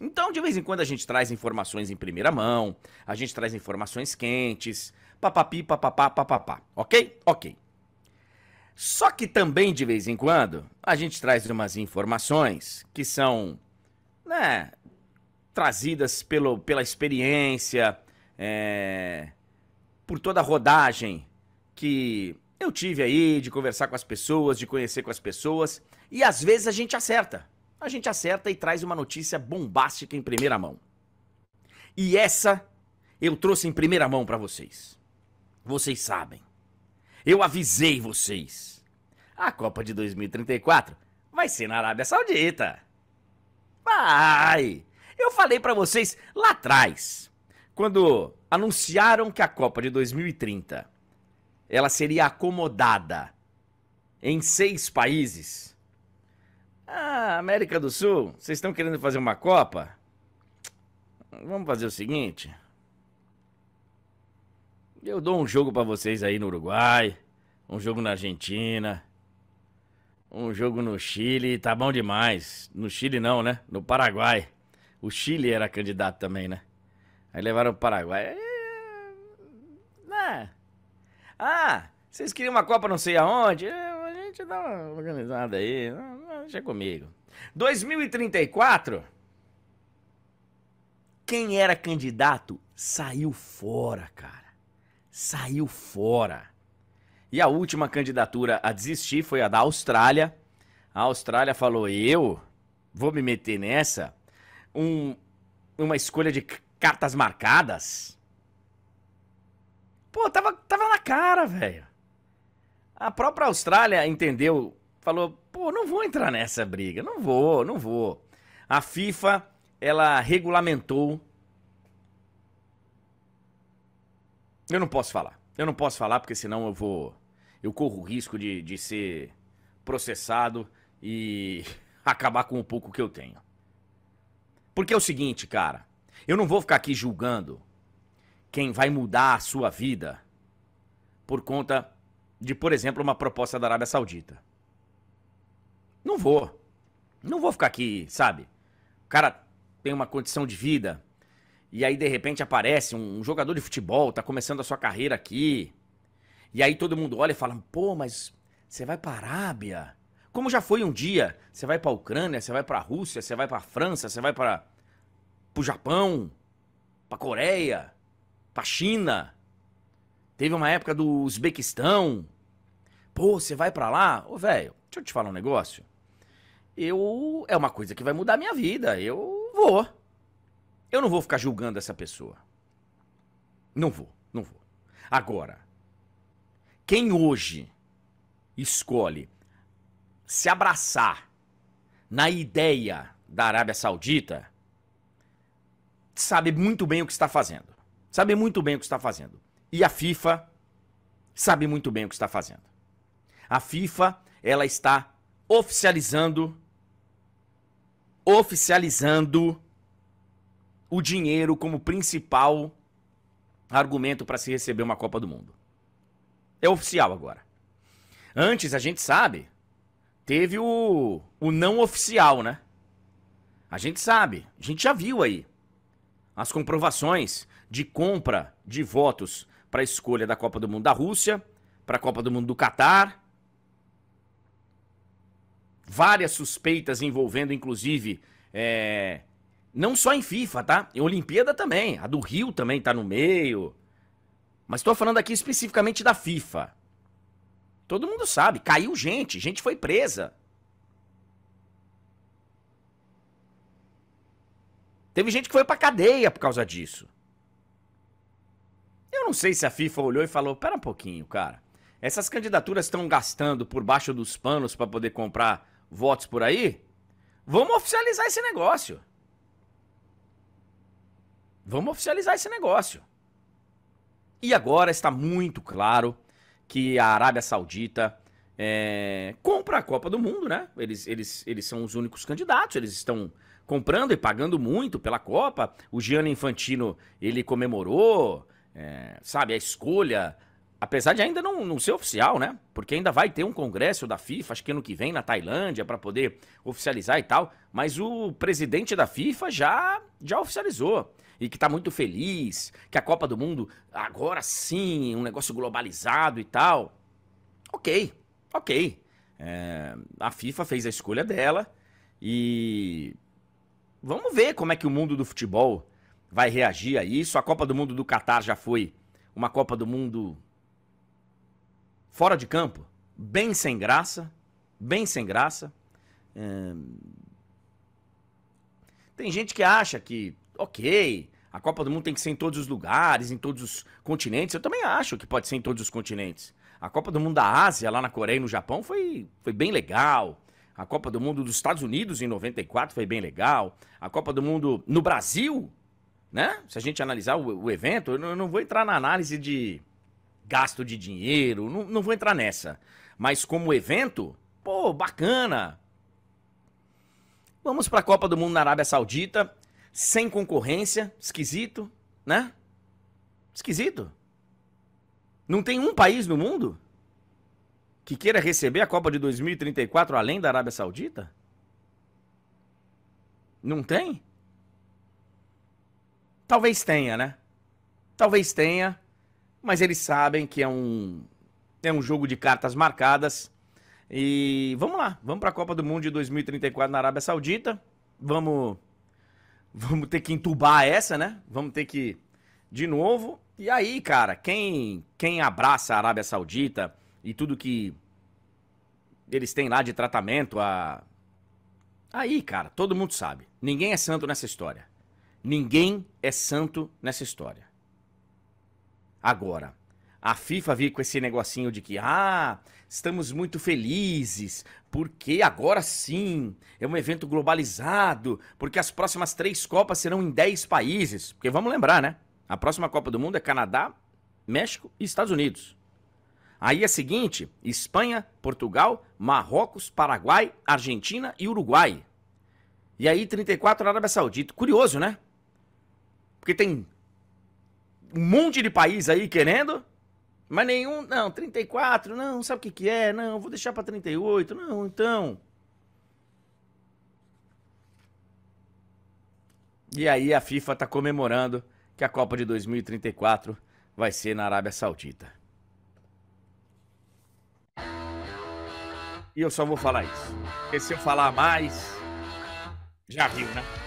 Então, de vez em quando a gente traz informações em primeira mão, a gente traz informações quentes, papapi, papapá, papapá, ok? Ok. Só que também, de vez em quando, a gente traz umas informações que são, né, trazidas pelo, pela experiência, é, por toda a rodagem que eu tive aí de conversar com as pessoas, de conhecer com as pessoas, e às vezes a gente acerta a gente acerta e traz uma notícia bombástica em primeira mão. E essa eu trouxe em primeira mão para vocês. Vocês sabem. Eu avisei vocês. A Copa de 2034 vai ser na Arábia Saudita. Vai! Eu falei para vocês lá atrás, quando anunciaram que a Copa de 2030 ela seria acomodada em seis países ah, América do Sul, vocês estão querendo fazer uma Copa? Vamos fazer o seguinte. Eu dou um jogo para vocês aí no Uruguai, um jogo na Argentina, um jogo no Chile, tá bom demais. No Chile não, né? No Paraguai. O Chile era candidato também, né? Aí levaram o Paraguai. É... Né? Ah, vocês queriam uma Copa não sei aonde? É, a gente dá uma organizada aí. Não, Deixa é comigo. 2034, quem era candidato saiu fora, cara. Saiu fora. E a última candidatura a desistir foi a da Austrália. A Austrália falou: eu vou me meter nessa. Um, uma escolha de cartas marcadas. Pô, tava, tava na cara, velho. A própria Austrália entendeu falou: pô, não vou entrar nessa briga, não vou, não vou. A FIFA, ela regulamentou. Eu não posso falar. Eu não posso falar porque senão eu vou. Eu corro o risco de, de ser processado e acabar com o pouco que eu tenho. Porque é o seguinte, cara. Eu não vou ficar aqui julgando quem vai mudar a sua vida por conta de, por exemplo, uma proposta da Arábia Saudita. Não vou. Não vou ficar aqui, sabe? O cara tem uma condição de vida e aí de repente aparece um jogador de futebol, tá começando a sua carreira aqui. E aí todo mundo olha e fala: "Pô, mas você vai pra Arábia? Como já foi um dia, você vai para Ucrânia, você vai para Rússia, você vai para França, você vai para o Japão, para Coreia, para China. Teve uma época do Uzbequistão. Pô, você vai para lá? Ô, velho, deixa eu te falar um negócio eu é uma coisa que vai mudar a minha vida. Eu vou. Eu não vou ficar julgando essa pessoa. Não vou, não vou. Agora, quem hoje escolhe se abraçar na ideia da Arábia Saudita sabe muito bem o que está fazendo. Sabe muito bem o que está fazendo. E a FIFA sabe muito bem o que está fazendo. A FIFA, ela está oficializando oficializando o dinheiro como principal argumento para se receber uma Copa do Mundo. É oficial agora. Antes, a gente sabe, teve o, o não oficial, né? A gente sabe, a gente já viu aí as comprovações de compra de votos para a escolha da Copa do Mundo da Rússia, para a Copa do Mundo do Catar, várias suspeitas envolvendo, inclusive, é, não só em FIFA, tá? Em Olimpíada também. A do Rio também tá no meio. Mas tô falando aqui especificamente da FIFA. Todo mundo sabe, caiu gente, gente foi presa. Teve gente que foi pra cadeia por causa disso. Eu não sei se a FIFA olhou e falou: pera um pouquinho, cara. Essas candidaturas estão gastando por baixo dos panos para poder comprar votos por aí, vamos oficializar esse negócio. Vamos oficializar esse negócio. E agora está muito claro que a Arábia Saudita é, compra a Copa do Mundo, né? Eles, eles, eles são os únicos candidatos, eles estão comprando e pagando muito pela Copa. O Gianni Infantino, ele comemorou, é, sabe, a escolha apesar de ainda não, não ser oficial, né? Porque ainda vai ter um congresso da FIFA, acho que ano que vem, na Tailândia, para poder oficializar e tal. Mas o presidente da FIFA já, já oficializou. E que tá muito feliz, que a Copa do Mundo, agora sim, um negócio globalizado e tal. Ok, ok. É, a FIFA fez a escolha dela e vamos ver como é que o mundo do futebol vai reagir a isso. A Copa do Mundo do Catar já foi uma Copa do Mundo fora de campo, bem sem graça, bem sem graça. É... Tem gente que acha que, ok, a Copa do Mundo tem que ser em todos os lugares, em todos os continentes. Eu também acho que pode ser em todos os continentes. A Copa do Mundo da Ásia, lá na Coreia e no Japão, foi, foi bem legal. A Copa do Mundo dos Estados Unidos em 94 foi bem legal. A Copa do Mundo no Brasil, né? Se a gente analisar o, o evento, eu não, eu não vou entrar na análise de, gasto de dinheiro, não, não vou entrar nessa. Mas como evento, pô, bacana. Vamos para a Copa do Mundo na Arábia Saudita, sem concorrência, esquisito, né? Esquisito. Não tem um país no mundo que queira receber a Copa de 2034 além da Arábia Saudita? Não tem? Talvez tenha, né? Talvez tenha, mas eles sabem que é um, é um jogo de cartas marcadas. E vamos lá, vamos para a Copa do Mundo de 2034 na Arábia Saudita. Vamos, vamos ter que entubar essa, né? Vamos ter que de novo. E aí, cara, quem quem abraça a Arábia Saudita e tudo que eles têm lá de tratamento a Aí, cara, todo mundo sabe. Ninguém é santo nessa história. Ninguém é santo nessa história. Agora, a FIFA veio com esse negocinho de que, ah, estamos muito felizes, porque agora sim é um evento globalizado, porque as próximas três Copas serão em dez países. Porque vamos lembrar, né? A próxima Copa do Mundo é Canadá, México e Estados Unidos. Aí é seguinte: Espanha, Portugal, Marrocos, Paraguai, Argentina e Uruguai. E aí 34 Arábia Saudita. Curioso, né? Porque tem um monte de país aí querendo, mas nenhum, não, 34, não, sabe o que que é? Não, vou deixar para 38. Não, então. E aí a FIFA tá comemorando que a Copa de 2034 vai ser na Arábia Saudita. E eu só vou falar isso. Porque se eu falar mais, já viu, né?